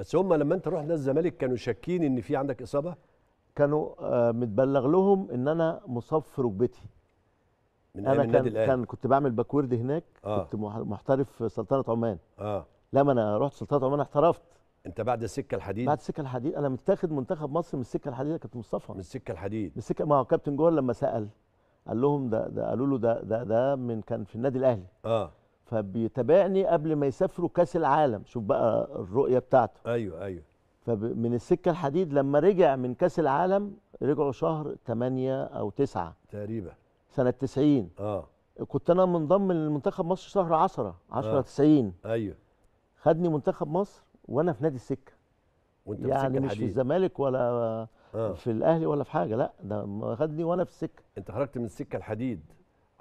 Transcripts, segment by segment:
بس هم لما انت رحت نادي الزمالك كانوا شاكين ان في عندك اصابه كانوا آه متبلغ لهم ان انا مصاب في ركبتي من انا كان, الآن. كان كنت بعمل باكورد هناك آه. كنت محترف في سلطنه عمان اه لما انا رحت سلطنه عمان احترفت انت بعد السكه الحديد بعد السكه الحديد انا متاخد منتخب مصر من السكه الحديد كابتن مصطفى من السكه الحديد من السكه ما هو كابتن جوهر لما سال قال لهم ده ده قالوا له ده ده ده من كان في النادي الاهلي اه فبيتابعني قبل ما يسافروا كاس العالم شوف بقى الرؤيه بتاعته ايوه ايوه فمن السكه الحديد لما رجع من كاس العالم رجعوا شهر 8 او 9 تقريبا سنه 90 اه كنت انا منضم لمنتخب مصر شهر 10 10 آه. 90 ايوه خدني منتخب مصر وانا في نادي السكه وانت يعني في السكه مش الحديد. في الزمالك ولا آه. في الاهلي ولا في حاجه لا ده خدني وانا في السكه انت خرجت من السكه الحديد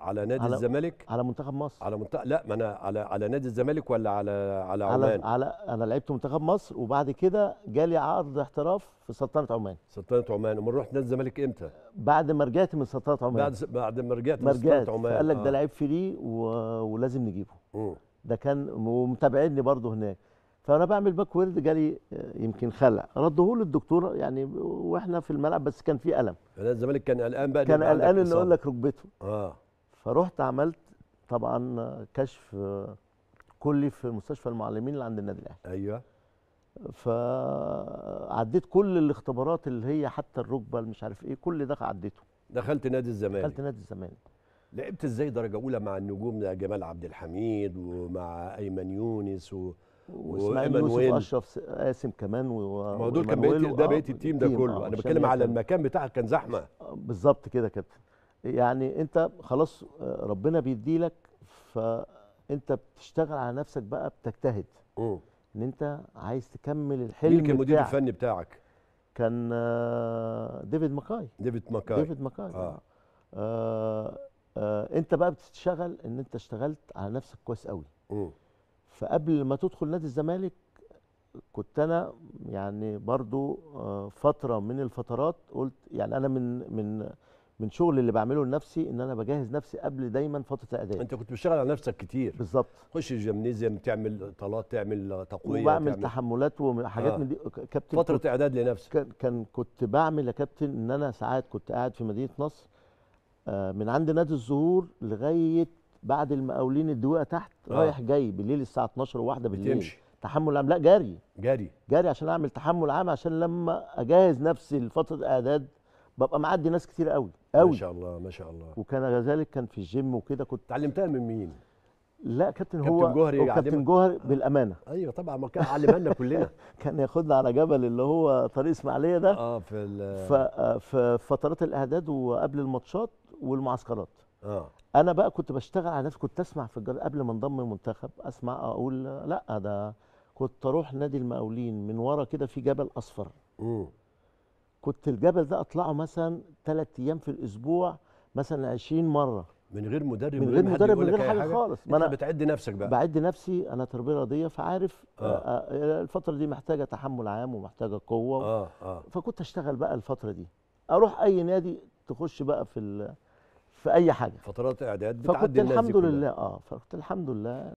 على نادي على الزمالك على منتخب مصر على منتخب لا ما انا على على نادي الزمالك ولا على على عمان على, على انا لعبت منتخب مصر وبعد كده جالي عقد احتراف في سلطنه عمان سلطنه عمان امال رحت نادي الزمالك امتى بعد ما رجعت من سلطنه عمان بعد س... بعد ما رجعت من سلطنه عمان قال لك ده آه. لعيب فري و... ولازم نجيبه ده كان ومتابعيني برضه هناك فانا بعمل باك ويرد جالي آه، يمكن خلع رده له الدكتور يعني واحنا في الملعب بس كان في الم نادي الزمالك كان قلقان بقى كان قلقان انه يقول لك ركبته اه فرحت عملت طبعا كشف كلي في مستشفى المعلمين اللي عند النادي الاهلي ايوه فعديت كل الاختبارات اللي هي حتى الركبه مش عارف ايه كل ده عديته دخلت نادي الزمالك دخلت نادي الزمالك لعبت ازاي درجه اولى مع النجوم جمال عبد الحميد ومع ايمن يونس و... واسماعيل يوسف اشرف قاسم كمان و ما دول كان بقيت ده بقيت آه، التيم ده كله آه، انا بتكلم على المكان بتاعك كان زحمه بالظبط كده كابتن يعني انت خلاص آه، ربنا بيديلك فانت بتشتغل على نفسك بقى بتجتهد ان انت عايز تكمل الحلم مين كان المدير الفني بتاعك؟ كان آه، ديفيد ماكاي ديفيد ماكاي ديفيد ماكاي آه. آه. آه آه انت بقى بتشتغل ان انت اشتغلت على نفسك كويس قوي م. فقبل ما تدخل نادي الزمالك كنت انا يعني برضو آه فتره من الفترات قلت يعني انا من من من شغل اللي بعمله لنفسي ان انا بجهز نفسي قبل دايما فتره الاداء انت كنت بتشتغل على نفسك كتير بالظبط تخش الجيمنيزيوم تعمل طالات تعمل تقويه وبعمل تعمل... تحملات وحاجات آه. من دي كابتن فتره كنت... اعداد لنفسك كان... كان كنت بعمل يا كابتن ان انا ساعات كنت قاعد في مدينه نصر آه من عند نادي الزهور لغايه بعد المقاولين الدوقه تحت آه. رايح جاي بالليل الساعه 12 و1 بالليل بتمشي تحمل عام لا جري جري جري عشان اعمل تحمل عام عشان لما اجهز نفسي لفتره اعداد ببقى معدي ناس كتير قوي قوي ما شاء الله ما شاء الله وكان غزالك كان في الجيم وكده كنت اتعلمتها من مين؟ لا كابتن هو جوهري كابتن جوهري بالامانه ايوه طبعا ما كان علمها لنا كلنا كان ياخدنا على جبل اللي هو طريق اسماعيليه ده اه في في فترات الاعداد وقبل الماتشات والمعسكرات اه انا بقى كنت بشتغل على نفسي كنت اسمع في الجر قبل ما انضم المنتخب اسمع اقول لا ده كنت اروح نادي المقاولين من ورا كده في جبل اصفر امم كنت الجبل ده اطلعه مثلا ثلاث ايام في الاسبوع مثلا 20 مره من غير مدرب من غير مدرب من غير حاجه, حاجة خالص ما انا بتعد نفسك بقى بعد نفسي انا تربيه رياضيه فعارف آه. آه. آه، الفتره دي محتاجه تحمل عام ومحتاجه قوه آه. آه. فكنت اشتغل بقى الفتره دي اروح اي نادي تخش بقى في في اي حاجه فترات اعداد بتعدي الناس الحمد لله اه فكنت الحمد لله